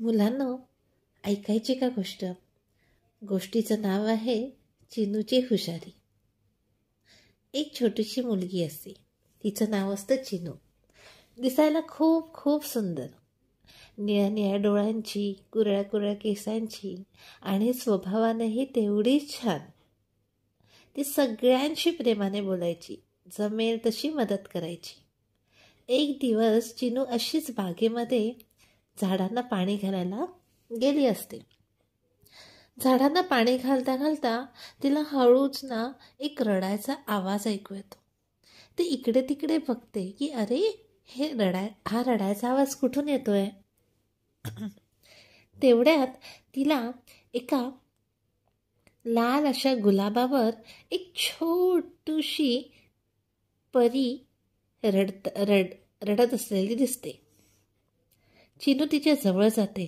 मुलांना ऐकायची का गोष्ट गोष्टीचं नाव आहे चिनूची हुशारी एक छोटीशी मुलगी असते तिचं नाव असतं चिनू दिसायला खूप खूप सुंदर निळ्या निळ्या डोळ्यांची कुरळ्या कुरळ्या केसांची आणि स्वभावानेही तेवढीच छान ती सगळ्यांशी प्रेमाने बोलायची जमेल तशी मदत करायची एक दिवस चिनू अशीच बागेमध्ये झाडांना पाणी घालायला गेली असते झाडांना पाणी घालता घालता तिला हळूच ना एक रडायचा आवाज ऐकू येतो ती इकडे तिकडे बघते की अरे हे रडाय हा रडायचा आवाज कुठून येतोय तेवढ्यात तिला एका लाल अशा गुलाबावर एक छोटूशी परी रडत रड रडत असलेली दिसते चिनू तिच्या जवळ जाते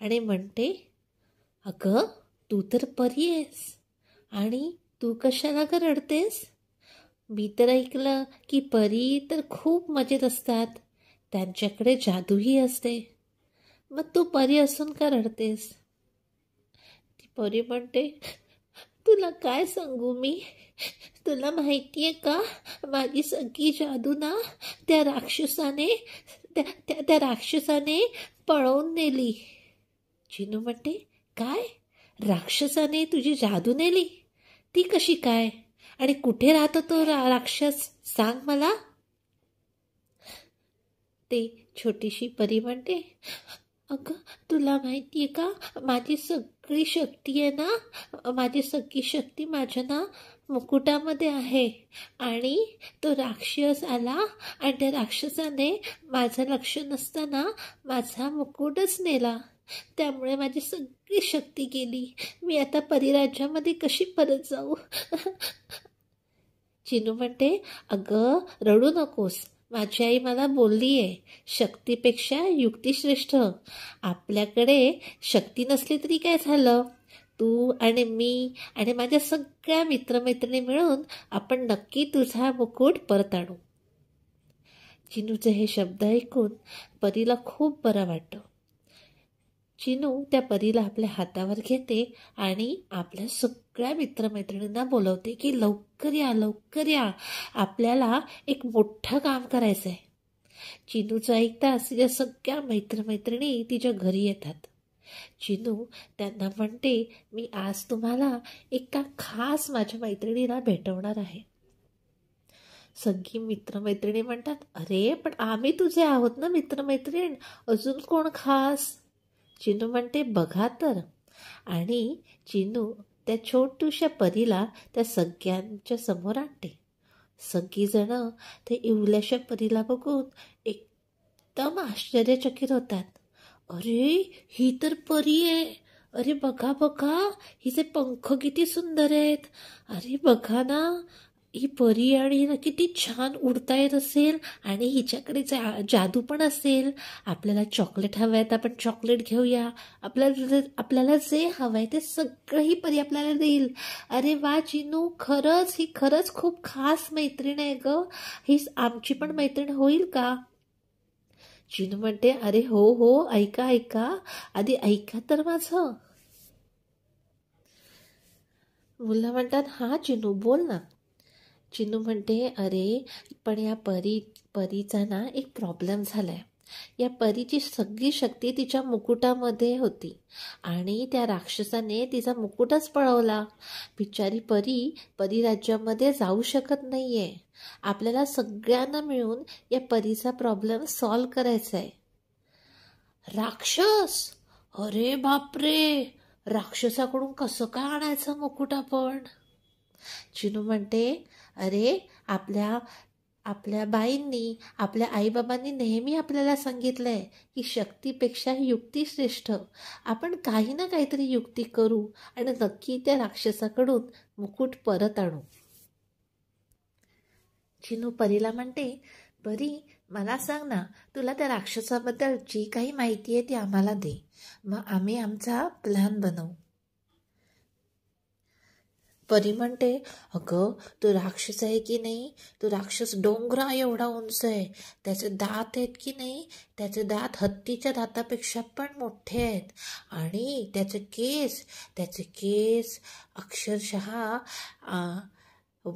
आणि म्हणते अगं तू तर परी आहेस आणि तू कशाला का रडतेस मी तर ऐकलं की परी तर खूप मजेत असतात त्यांच्याकडे जादूही असते मग तू परी असून का रडतेस ती परी म्हणते तुला काय सांगू मी तुला माहिती का माझी सगळी जादू ना त्या राक्षसाने त्या त्या, राक्षसाने पळवून नेली चिनू म्हणते काय राक्षसाने तुझी जादू नेली ती कशी काय आणि कुठे राहतो तो राक्षस सांग मला ते छोटीशी परी म्हणते अगं तुला माहिती आहे का माझी सगळी शक्ती आहे ना माझी सगळी शक्ती माझ्या ना मुकुटामध्ये आहे आणि तो राक्षस आला आणि त्या राक्षसाने माझं लक्ष नसताना माझा मुकुटच नेला त्यामुळे माझी सगळी शक्ती गेली मी आता परिराज्यामध्ये कशी परत जाऊ चिनू म्हणते अगं रडू नकोस माझी आई मला बोलली आहे शक्तीपेक्षा युक्तिश्रेष्ठ आपल्याकडे शक्ती नसली तरी काय झालं तू आणि मी आणि माझ्या सगळ्या मित्रमैत्रिणी मिळून आपण नक्की तुझा मुकुट परत आणू चिनूचे हे शब्द ऐकून परीला खूप बरं वाटतं चिनू त्या परीला आपल्या हातावर घेते आणि आपल्या सुख सगळ्या मित्रमैत्रिणींना बोलवते की लवकर या लवकर या आपल्याला एक मोठं काम करायचं आहे चिनूचं ऐकताच तिच्या सगळ्या मैत्रमैत्रिणी तिच्या घरी येतात चिनू त्यांना म्हणते मी आज तुम्हाला एका खास माझ्या मैत्रिणीला भेटवणार आहे सगळी मित्रमैत्रिणी म्हणतात अरे पण आम्ही तुझे आहोत ना मित्रमैत्रीण अजून कोण खास चिनू म्हणते बघा तर आणि चिनू त्या छोटूशा परीला त्या सगळ्यांच्या समोर आणते सगळीजणं त्या इवल्याशा परीला बघून एकदम आश्चर्यचकित होतात अरे ही तर परी आहे अरे बघा बघा हिचे पंख किती सुंदर आहेत अरे बघा ना ही परी आणि किती छान उडता येत असेल आणि हिच्याकडे जा जादू पण असेल आपल्याला चॉकलेट हवं आहे तर आपण चॉकलेट घेऊया आपल्याला आपल्याला जे हवं आहे ते सगळंही परी आपल्याला देईल अरे वा चिनू खरंच ही खरंच खूप खास मैत्रीण आहे ग ही आमची पण मैत्रीण होईल का चिनू म्हणते अरे हो हो ऐका ऐका आधी ऐका तर माझं मुलं म्हणतात हा चिनू बोल ना चिनू म्हणते अरे पण या परी परीचा ना एक प्रॉब्लेम झाला आहे या परीची सगळी शक्ती तिच्या मुकुटामध्ये होती आणि त्या राक्षसाने तिचा मुकुटच पळवला बिचारी परी परीराज्यामध्ये जाऊ शकत नाहीये आपल्याला सगळ्यांना मिळून या परीचा प्रॉब्लेम सॉल्व करायचा आहे राक्षस अरे बापरे राक्षसाकडून कसं का आणायचं मुकुट आपण चिनू म्हणते अरे आपल्या आपल्या बाईंनी आपल्या आईबाबांनी नेहमी आपल्याला सांगितलं आहे की शक्तीपेक्षा युक्ती श्रेष्ठ आपण काही ना काहीतरी युक्ती करू आणि नक्की त्या राक्षसाकडून मुकुट परत आणू चिनू परीला म्हणते परी मला सांग ना तुला त्या राक्षसाबद्दल जी काही माहिती आहे ती आम्हाला दे मग आम्ही आमचा प्लॅन बनवू परी म्हणते अगं तो राक्षस आहे की नाही तो राक्षस डोंगरा एवढा उंच आहे त्याचे दात आहेत की नाही त्याचे दात हत्तीच्या दातापेक्षा पण मोठे आहेत आणि त्याचे केस त्याचे केस अक्षरशः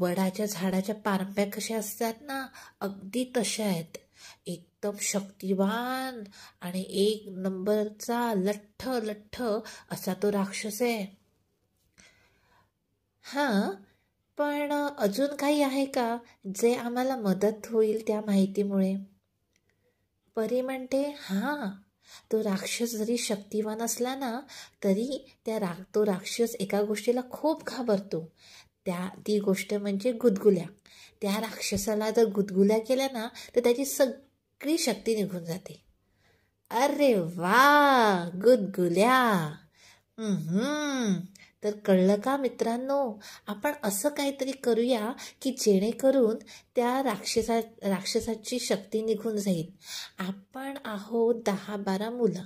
वडाच्या झाडाच्या पारंप्या कशा असतात ना अगदी तशा आहेत एकदम शक्तिवान आणि एक नंबरचा लठ्ठ लठ्ठ असा तो राक्षस आहे हां पण अजून काही आहे का जे आम्हाला मदत होईल त्या माहितीमुळे परी म्हणते हां तो राक्षस जरी शक्तिवान असला ना तरी त्या रा तो राक्षस एका गोष्टीला खूप घाबरतो त्या ती गोष्ट म्हणजे गुदगुल्या त्या राक्षसाला जर गुदगुल्या केल्या ना तर त्याची सगळी शक्ती निघून जाते अरे वा गुदगुल्या तर कळलं का मित्रांनो आपण असं काहीतरी करूया की जेणेकरून त्या राक्षसा राक्षसाची शक्ती निघून जाईल आपण आहोत दहा बारा मुलं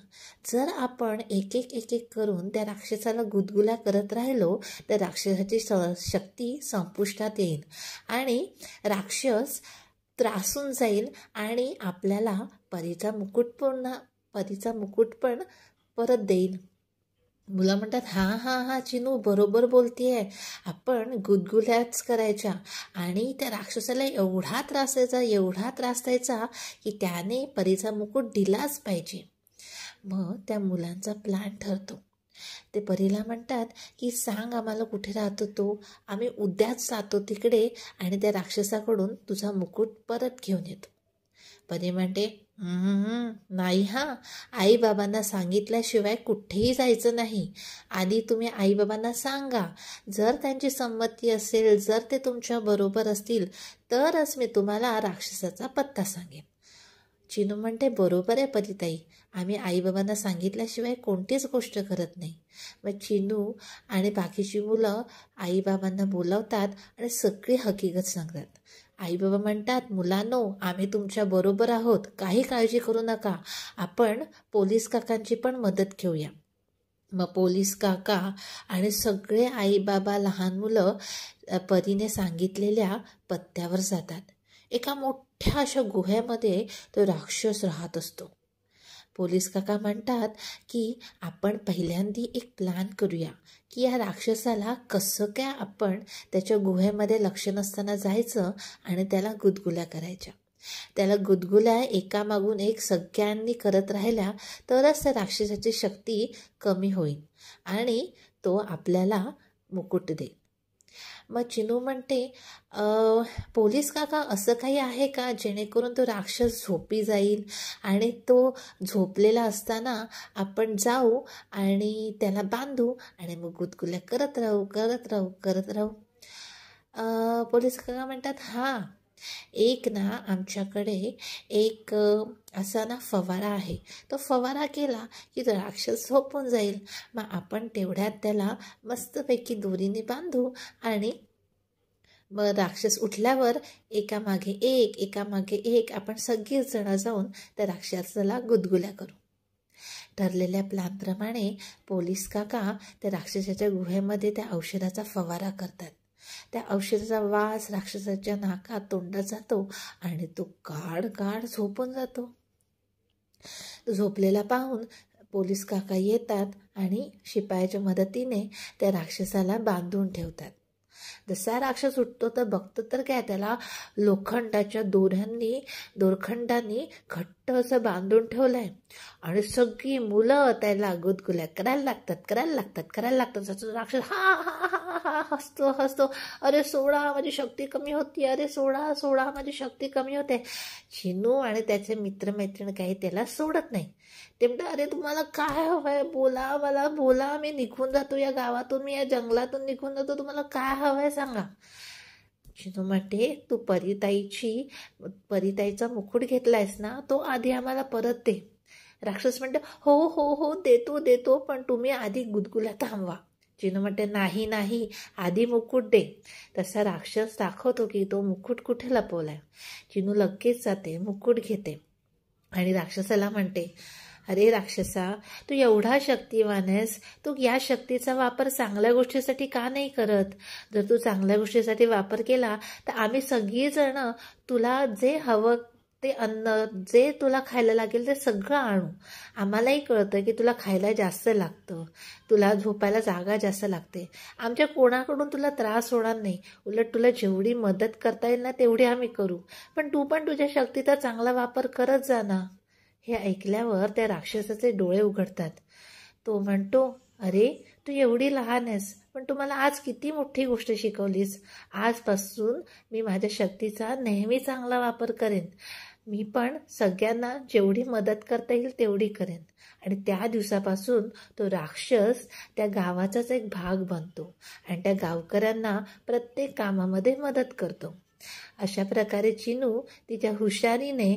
जर आपण एक एक एक एक करून त्या राक्षसाला गुदगुला करत राहिलो तर राक्षसाची स शक्ती संपुष्टात येईल आणि राक्षस त्रासून जाईल आणि आपल्याला परीचा मुकुट परीचा मुकुट पण परत देईल मुलं म्हणतात हा हा हा चिनू बरोबर आहे आपण गुदगुल्याच करायच्या आणि त्या राक्षसाला एवढा त्रास द्यायचा एवढा त्रास द्यायचा की त्याने परीचा मुकुट दिलाच पाहिजे मग त्या मुलांचा प्लॅन ठरतो ते परीला म्हणतात की सांग आम्हाला कुठे राहतो तो आम्ही उद्याच जातो तिकडे आणि त्या राक्षसाकडून तुझा मुकुट परत घेऊन येतो परी म्हणते नाही हा आईबाबांना सांगितल्याशिवाय कुठेही जायचं नाही आधी तुम्ही आईबाबांना सांगा जर त्यांची संमती असेल जर ते तुमच्या बरोबर असतील तरच मी तुम्हाला राक्षसाचा पत्ता सांगेन चिनू म्हणते बरोबर आहे पतिताई आम्ही आईबाबांना सांगितल्याशिवाय कोणतीच गोष्ट करत नाही मग चिनू आणि बाकीची मुलं आईबाबांना बोलवतात आणि सगळी हकीकत सांगतात आई बाबा म्हणतात मुलांनो आम्ही तुमच्या बरोबर आहोत काही काळजी करू नका आपण पोलीस काकांची पण मदत घेऊया मग पोलीस काका आणि सगळे आई बाबा लहान मुलं परीने सांगितलेल्या पत्त्यावर जातात एका मोठ्या अशा गुह्यामध्ये तो राक्षस राहत असतो पोलीस काका म्हणतात की आपण पहिल्यांदी एक प्लॅन करूया की या राक्षसाला कसं काय आपण त्याच्या गुहेमध्ये लक्ष नसताना जायचं आणि त्याला गुदगुल्या करायच्या त्याला गुदगुल्या एकामागून एक सगळ्यांनी करत राहिल्या तरच त्या राक्षसाची शक्ती कमी होईल आणि तो आपल्याला मुकुट देईल मग चिनू म्हणते पोलीस काका असं काही आहे का जेणेकरून तो राक्षस झोपी जाईल आणि तो झोपलेला असताना आपण जाऊ आणि त्याला बांधू आणि मग गुदगुल्या करत राहू करत राहू करत राहू पोलीस काका म्हणतात हां एक ना आमच्याकडे एक असा ना फवारा आहे तो फवारा केला की तो राक्षस झोपून जाईल मग आपण तेवढ्यात त्याला मस्तपैकी दोरीने बांधू आणि मग राक्षस उठल्यावर एकामागे एक एकामागे एक आपण सगळीच जण जाऊन त्या राक्षसाला गुदगुल्या करू ठरलेल्या प्लॅनप्रमाणे पोलीस काका त्या राक्षसाच्या गुहेमध्ये त्या औषधाचा फवारा करतात त्या औषधाचा वास राक्षसाच्या नाकात तोंडात जातो आणि तो गाढ गाढ झोपून जातो झोपलेला पाहून पोलीस काका येतात आणि शिपायाच्या मदतीने त्या राक्षसाला बांधून ठेवतात जसा राक्षस उठतो तर बघतो तर काय त्याला लोखंडाच्या दोऱ्यांनी दोरखंडांनी घट्ट असं बांधून ठेवलंय आणि सगळी मुलं त्याला गुदगुल्या करायला लागतात करायला लागतात करायला लागतात राक्षस हा हा हा हा हसतो हसतो अरे सोडा माझी शक्ती कमी होती अरे सोडा सोडा माझी शक्ती कमी होते चिनू आणि त्याचे मित्रमैत्रीण काही त्याला सोडत नाही ते म्हणतात अरे तुम्हाला काय हवंय बोला मला बोला मी निघून जातो या गावातून मी या जंगलातून निघून जातो तुम्हाला काय हवंय सांगा चिनू म्हणते तू परिताईची परिताईचा मुकुट घेतलायस ना तो आधी आम्हाला परत दे राक्षस म्हणते हो हो हो देतो देतो पण तुम्ही आधी गुदगुला थांबवा जिनू म्हणते नाही नाही आधी मुकुट दे तसा राक्षस दाखवतो की तो मुकुट कुठे लपवलाय जिनू लगेच जाते मुकुट घेते आणि राक्षसाला म्हणते अरे राक्षसा तू एवढा शक्तिवान आहेस तू या शक्तीचा वापर चांगल्या गोष्टीसाठी का नाही करत जर तू चांगल्या गोष्टीसाठी वापर केला तर आम्ही सगळीजणं तुला जे हवं ते अन्न जे तुला खायला लागेल ते सगळं आणू आम्हालाही कळतं की तुला खायला जास्त लागतं तुला झोपायला जागा जास्त लागते आमच्या कोणाकडून तुला त्रास होणार नाही उलट तुला जेवढी मदत करता येईल ना तेवढी आम्ही करू पण तू पण तुझ्या शक्तीचा चांगला वापर करत जा ना हे ऐकल्यावर त्या राक्षसाचे डोळे उघडतात तो म्हणतो अरे तू एवढी लहान आहेस पण तू मला आज किती मोठी गोष्ट शिकवलीस आजपासून मी माझ्या शक्तीचा नेहमी चांगला वापर करेन मी पण सगळ्यांना जेवढी मदत करता येईल तेवढी करेन आणि त्या दिवसापासून तो राक्षस त्या गावाचाच एक भाग बनतो आणि त्या गावकऱ्यांना प्रत्येक कामामध्ये मदत करतो अशा प्रकारे चिनू तिच्या हुशारीने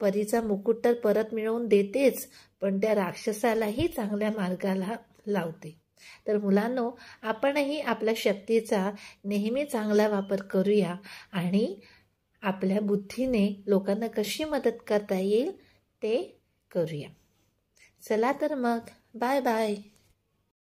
परीचा मुकुट तर परत मिळवून देतेच पण त्या राक्षसालाही चांगल्या मार्गाला लावते तर मुलांनो आपणही आपल्या शक्तीचा नेहमी चांगला वापर करूया आणि आपल्या बुद्धीने लोकांना कशी मदत करता येईल ते करूया चला तर मग बाय बाय